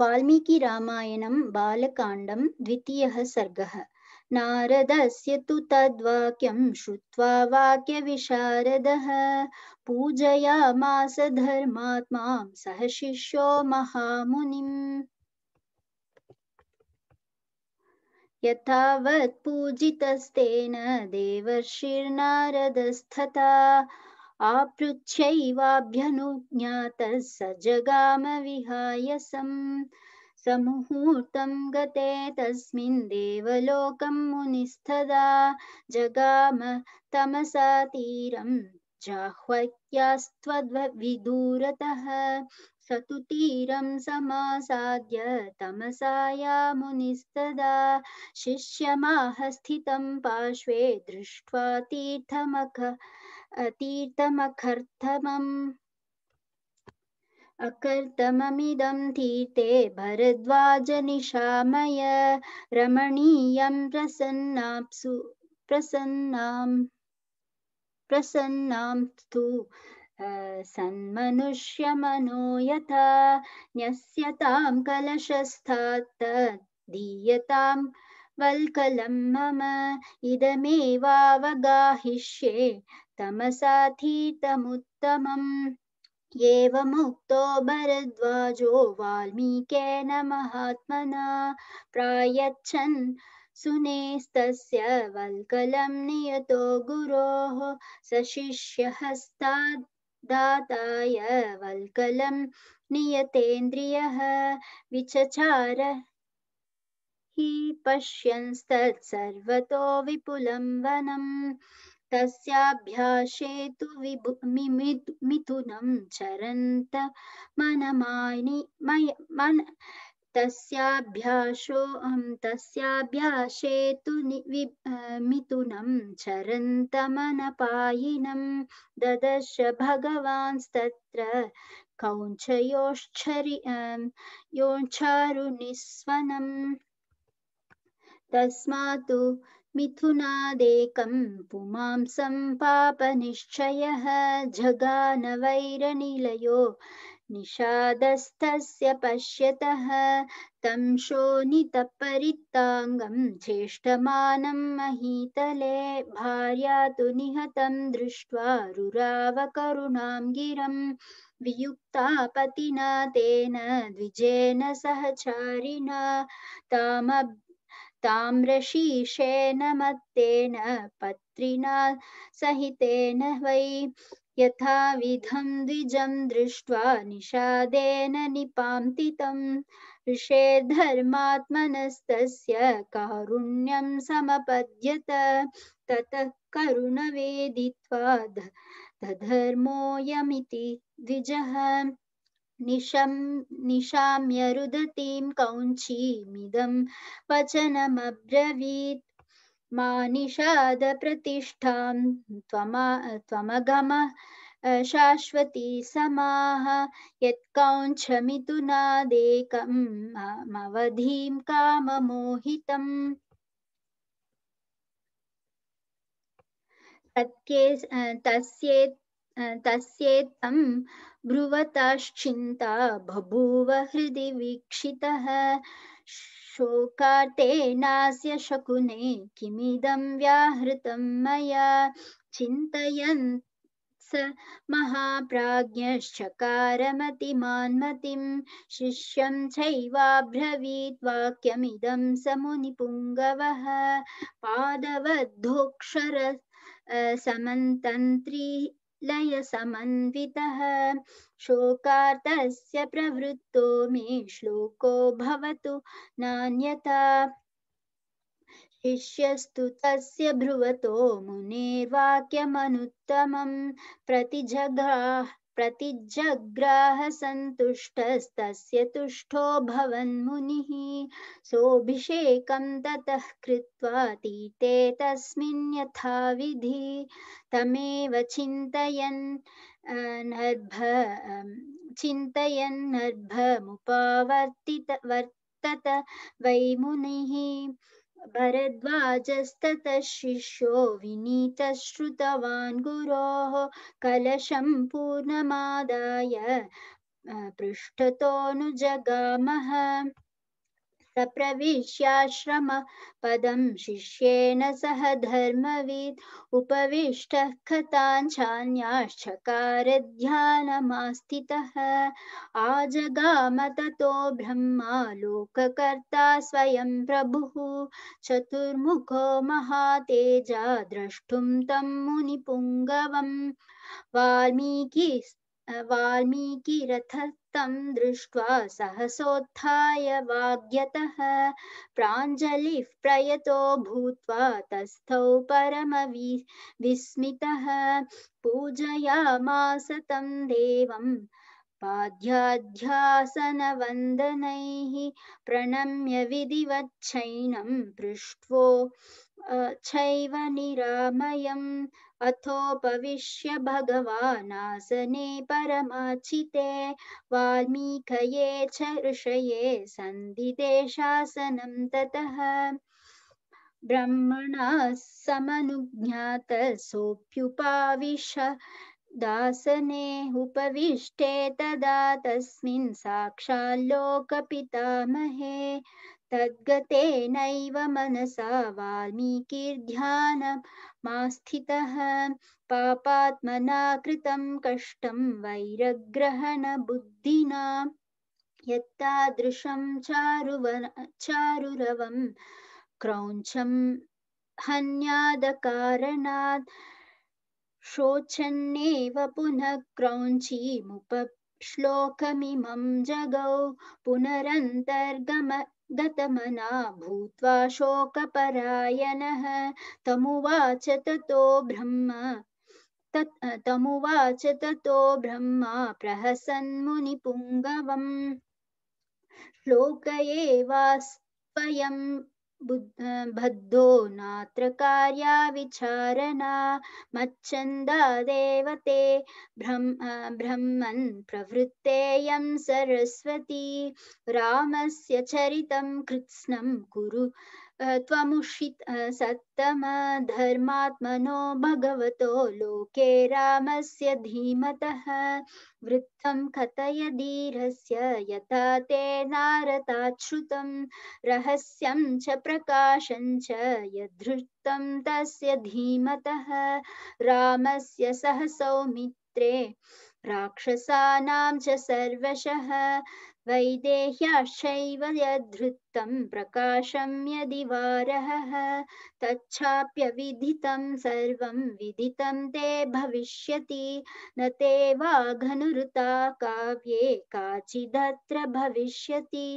वाल्मीकि रामायणं बालकाण्डं द्वितीयः सर्गः नारदस्य तु तद्वाक्यं श्रुत्वा वाक्यविशारदः पूजयामास धर्मात्मां सह शिष्यो महामुनिम् यथावत् पूजितस्तेन देवर्षिर्नारदस्तथा आपृच्छैवाभ्यनुज्ञातः स जगाम विहायसम् समुहूर्तं गते तस्मिन् देवलोकं मुनिस्तदा जगाम तमसा तीरं जाह्वत्यास्त्वद्विदूरतः स तु तीरं समासाद्य तमसाया मुनिस्तदा शिष्यमाह स्थितं पार्श्वे दृष्ट्वा तीर्थमख अतीर्थमखर्थमम् अकर्तममिदं तीर्थे भरद्वाजनिशामय रमणीयं प्रसन्नाप्सु प्रसन्नां प्रसन्नां तु सन्मनुष्यमनो यथा न्यस्यतां कलशस्थात् दीयतां वल्कलं मम इदमेवावगाहिष्ये तमसाधीतमुत्तमम् एवमुक्तो भरद्वाजो वाल्मीकेन महात्मना प्रायच्छन् सुनेस्तस्य वल्कलं नियतो गुरोः सशिष्यहस्ताद् दाताय वल्कलं नियतेन्द्रियः विचचार हि पश्यंस्तत्सर्वतो विपुलं वनम् तस्याभ्यासेतु विभु मिथुनं चरन्त मनमानि मन तस्याभ्यासो अं, तस्याभ्यासेतु मिथुनं चरन्त मनपायिनं ददश भगवांस्तत्र कौञ्चयोश्चरि योञ्चारुनिस्वनम् तस्मात् मिथुनादेकं पुमां सम्पापनिश्चयः जगानवैरनिलयो निषादस्तस्य पश्यतः तं शोणितपरित्ताङ्गं ज्येष्ठमानं महीतले भार्या तु निहतं दृष्ट्वा रुरावकरुणां गिरं वियुक्ता पतिना तेन द्विजेन सहचारिणा तामब् ताम्रशीर्षेण मत्तेन पत्रिणा सहितेन वै यथाविधं द्विजं दृष्ट्वा निषादेन निपान्तितम् ऋषे धर्मात्मनस्तस्य कारुण्यं समपद्यत ततः करुणवेदित्वा दधर्मोऽयमिति द्विजः निशं निशाम्य रुदतीं कौञ्चीमिदं वचनमब्रवीत् मा निषादप्रतिष्ठां त्वमा त्वमगम शाश्वती समाः यत्कौञ्छमिथुनादेकम् मवधीं काममोहितम् तस्ये तस्येतं ब्रुवताश्चिन्ता बभूव हृदि वीक्षितः शोकार्तेनास्य शकुने किमिदं व्याहृतं मया चिन्तयन् स महाप्राज्ञश्चकारमतिमान्मतिं शिष्यं चैवाब्रवीत् वाक्यमिदं स मुनिपुङ्गवः पादवद्धोक्षर समन्तन्त्री लयसमन्वितः शोकार्तस्य प्रवृत्तो मे श्लोको भवतु नान्यथा शिष्यस्तु तस्य ब्रुवतो मुनेर्वाक्यमनुत्तमं प्रतिजगाः प्रतिजग्राह सन्तुष्टस्तस्य तुष्टो भवन्मुनिः सोऽभिषेकं ततः तीते तस्मिन् यथाविधि तमेव चिन्तयन् नर्भ चिन्तयन् नर्भमुपावर्तित वै वैमुनिः भरद्वाजस्ततः शिष्यो विनीतश्रुतवान् गुरोः कलशं पूर्णमादाय पृष्ठतोऽनुजगामः प्रवेश्याश्रम पदम शिष्येन सह धर्मवीत् उपविष्टः कथाञ्छान्याश्चकारध्यानमास्थितः आजगाम ततो लोककर्ता स्वयं प्रभुः चतुर्मुखो महातेजा द्रष्टुं तं मुनिपुङ्गवम् वाल्मीकिस्त वाल्मीकिरथस्तं दृष्ट्वा सहसोत्थाय वाग्यतः प्राञ्जलिः प्रयतो भूत्वा तस्थौ परम विस्मितः पूजयामास तं देवं वंदन प्रणम्य विधिवच्छैनं पृष्ठ छैव निरामयम् अथोपविश्य भगवानासने परमाचिते वाल्मीकये च ऋषये सन्दिते शासनं ततः ब्रह्मणा समनुज्ञात सोऽप्युपाविश दासने उपविष्टे तदा तस्मिन् साक्षाल्लोकपितामहे तद्गतेनैव मनसा वाल्मीकिर्ध्यानमास्थितः पापात्मना कृतं कष्टं वैरग्रहणबुद्धिना यत्तादृशं चारुव चारुरवं क्रौञ्चं हन्यादकारणात् शोचन्नेव पुनः क्रौञ्चीमुपश्लोकमिमं जगौ पुनरन्तर्गम गतमना भूत्वा शोकपरायणः तमुवाच ततो ब्रह्म तत् तमुवाच ततो ब्रह्मा प्रहसन्मुनिपुङ्गवम् श्लोक एवास्वयम् बद्धो नात्र कार्या विचारणा मच्छन्दा देवते ब्रह्म ब्रह्मन् प्रवृत्तेयं सरस्वती रामस्य चरितं कृत्स्नं कुरु त्वमुषित सत्तम धर्मात्मनो भगवतो लोके रामस्य धीमतः वृत्तं कथय धीरस्य यथा ते नारताच्छ्रुतं रहस्यं च प्रकाशं च यदृत्तं तस्य धीमतः रामस्य सह सौमित्रे राक्षसानां च सर्वशः वैदेह्याश्चैव यद्धृत्तं प्रकाशं यदि वारहः तच्छाप्यविधितं सर्वं विदितं ते भविष्यति न ते वाघनुरुता काव्ये काचिदत्र भविष्यति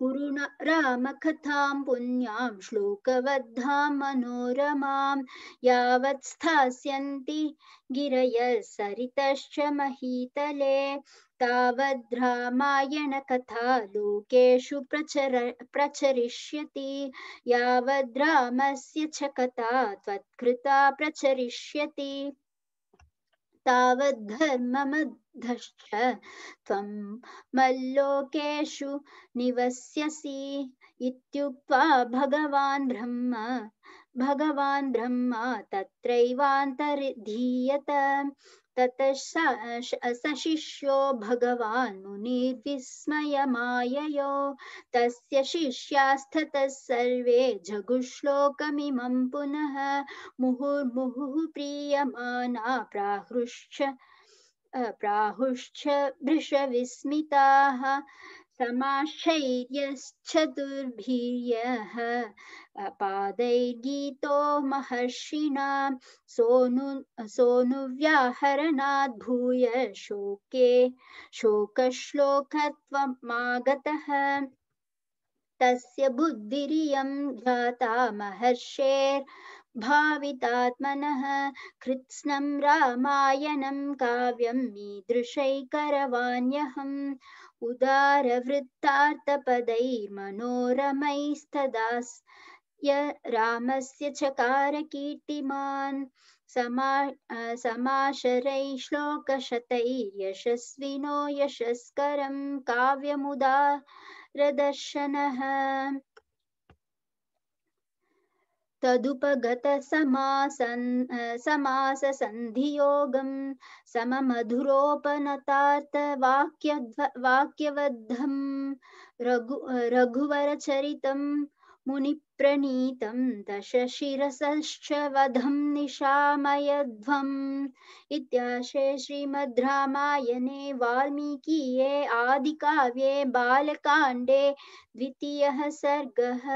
कुरुण रामकथां पुण्यां श्लोकबद्धां मनोरमां यावत् स्थास्यन्ति गिरयः महीतले तावद् रामायणकथा लोकेषु प्रचर प्रचरिष्यति यावद् रामस्य च कथा त्वत्कृता प्रचरिष्यति तावद्धर्ममद्धश्च त्वं मल्लोकेषु निवस्यसि इत्युक्त्वा भगवान् ब्रह्म भगवान् ब्रह्म तत्रैवान्तर्धीयत तत सशिष्यो भगवान् मुनिर्विस्मयमाययो तस्य शिष्यास्थतः सर्वे जगुश्लोकमिमं पुनः मुहुर्मुहुः प्रीयमाना प्राहृश्च प्राहुश्च भृशविस्मिताः समाशैर्यश्चतुर्भिर्यः अपादैर्गीतो महर्षिणा सोनु सोनुव्याहरणाद् भूय शोके शोकश्लोकत्वमागतः तस्य बुद्धिरियं ज्ञाता महर्षेर् भावितात्मनः कृत्स्नं रामायणं काव्यं मीदृशैकरवाण्यहम् उदारवृत्तार्थपदैर्मनोरमैस्तदास् य रामस्य चकार कीर्तिमान् समा समाशरैः श्लोकशतैर्यशस्विनो यशस्करं काव्यमुदारदर्शनः तदुपगत समास तदुपगतसमाससन्धियोगं सममधुरोपनतार्थवाक्यवद्धं रघु रघुवरचरितं मुनिप्रणीतं दशशिरसश्च वधं निशामयध्वम् इत्याशे श्रीमद् रामायणे वाल्मीकीये आदिकाव्ये बालकाण्डे द्वितीयः सर्गः